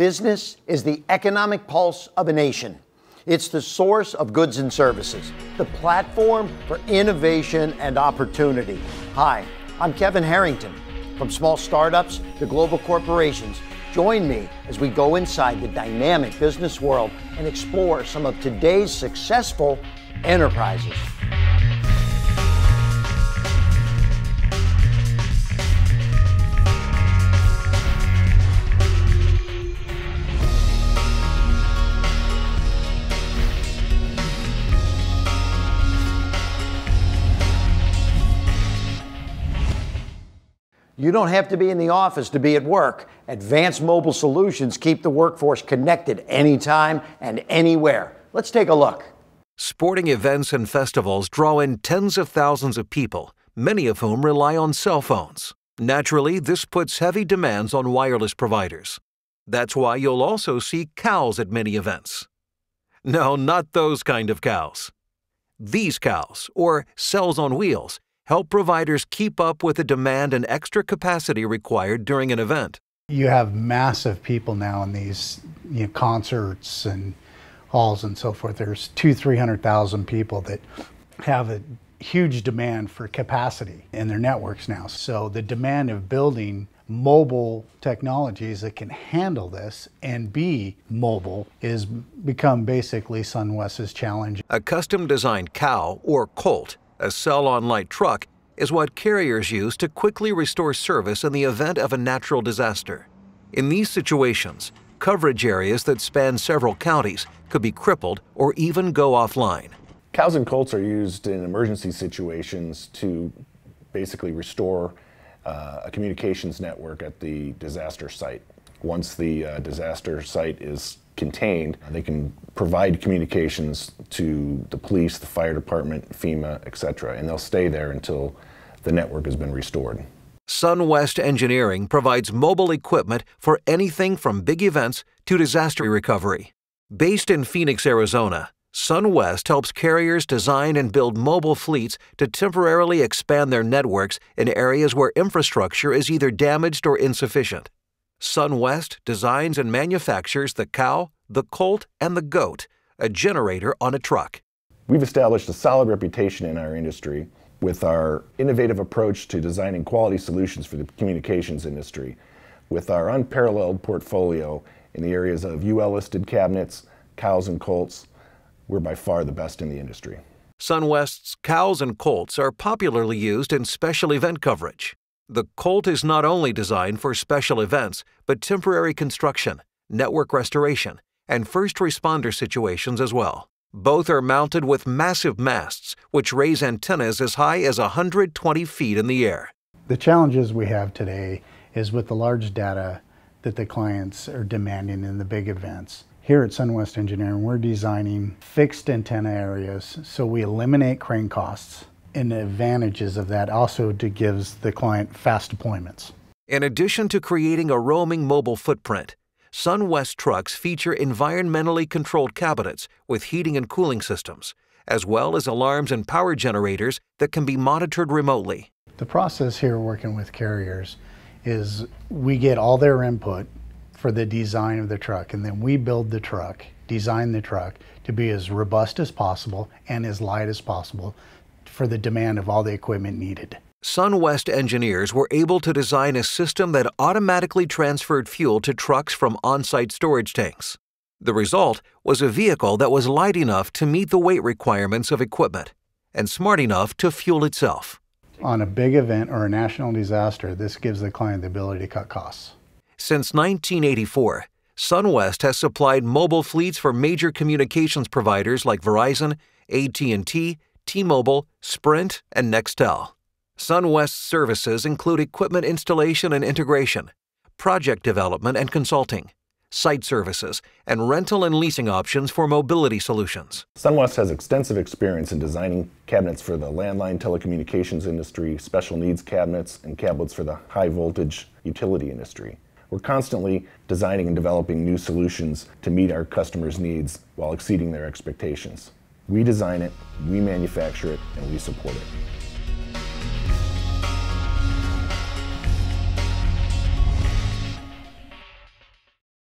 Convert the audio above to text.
Business is the economic pulse of a nation. It's the source of goods and services, the platform for innovation and opportunity. Hi, I'm Kevin Harrington. From small startups to global corporations, join me as we go inside the dynamic business world and explore some of today's successful enterprises. You don't have to be in the office to be at work. Advanced mobile solutions keep the workforce connected anytime and anywhere. Let's take a look. Sporting events and festivals draw in tens of thousands of people, many of whom rely on cell phones. Naturally, this puts heavy demands on wireless providers. That's why you'll also see cows at many events. No, not those kind of cows. These cows, or cells on wheels, help providers keep up with the demand and extra capacity required during an event. You have massive people now in these you know, concerts and halls and so forth. There's two, 300,000 people that have a huge demand for capacity in their networks now. So the demand of building mobile technologies that can handle this and be mobile is become basically SunWest's challenge. A custom designed cow or colt a cell-on light truck is what carriers use to quickly restore service in the event of a natural disaster. In these situations, coverage areas that span several counties could be crippled or even go offline. Cows and colts are used in emergency situations to basically restore uh, a communications network at the disaster site. Once the uh, disaster site is contained. They can provide communications to the police, the fire department, FEMA, etc., and they'll stay there until the network has been restored. SunWest Engineering provides mobile equipment for anything from big events to disaster recovery. Based in Phoenix, Arizona, SunWest helps carriers design and build mobile fleets to temporarily expand their networks in areas where infrastructure is either damaged or insufficient. SunWest designs and manufactures the cow, the colt, and the goat, a generator on a truck. We've established a solid reputation in our industry with our innovative approach to designing quality solutions for the communications industry, with our unparalleled portfolio in the areas of UL listed cabinets, cows and colts, we're by far the best in the industry. SunWest's cows and colts are popularly used in special event coverage. The Colt is not only designed for special events, but temporary construction, network restoration, and first responder situations as well. Both are mounted with massive masts, which raise antennas as high as 120 feet in the air. The challenges we have today is with the large data that the clients are demanding in the big events. Here at SunWest Engineering, we're designing fixed antenna areas so we eliminate crane costs and the advantages of that also to gives the client fast deployments. In addition to creating a roaming mobile footprint, SunWest trucks feature environmentally controlled cabinets with heating and cooling systems, as well as alarms and power generators that can be monitored remotely. The process here working with carriers is we get all their input for the design of the truck, and then we build the truck, design the truck to be as robust as possible and as light as possible for the demand of all the equipment needed. SunWest engineers were able to design a system that automatically transferred fuel to trucks from on site storage tanks. The result was a vehicle that was light enough to meet the weight requirements of equipment and smart enough to fuel itself. On a big event or a national disaster, this gives the client the ability to cut costs. Since 1984, SunWest has supplied mobile fleets for major communications providers like Verizon, AT&T, T-Mobile, Sprint, and Nextel. SunWest services include equipment installation and integration, project development and consulting, site services, and rental and leasing options for mobility solutions. SunWest has extensive experience in designing cabinets for the landline telecommunications industry, special needs cabinets, and cabinets for the high voltage utility industry. We're constantly designing and developing new solutions to meet our customers' needs while exceeding their expectations. We design it, we manufacture it, and we support it.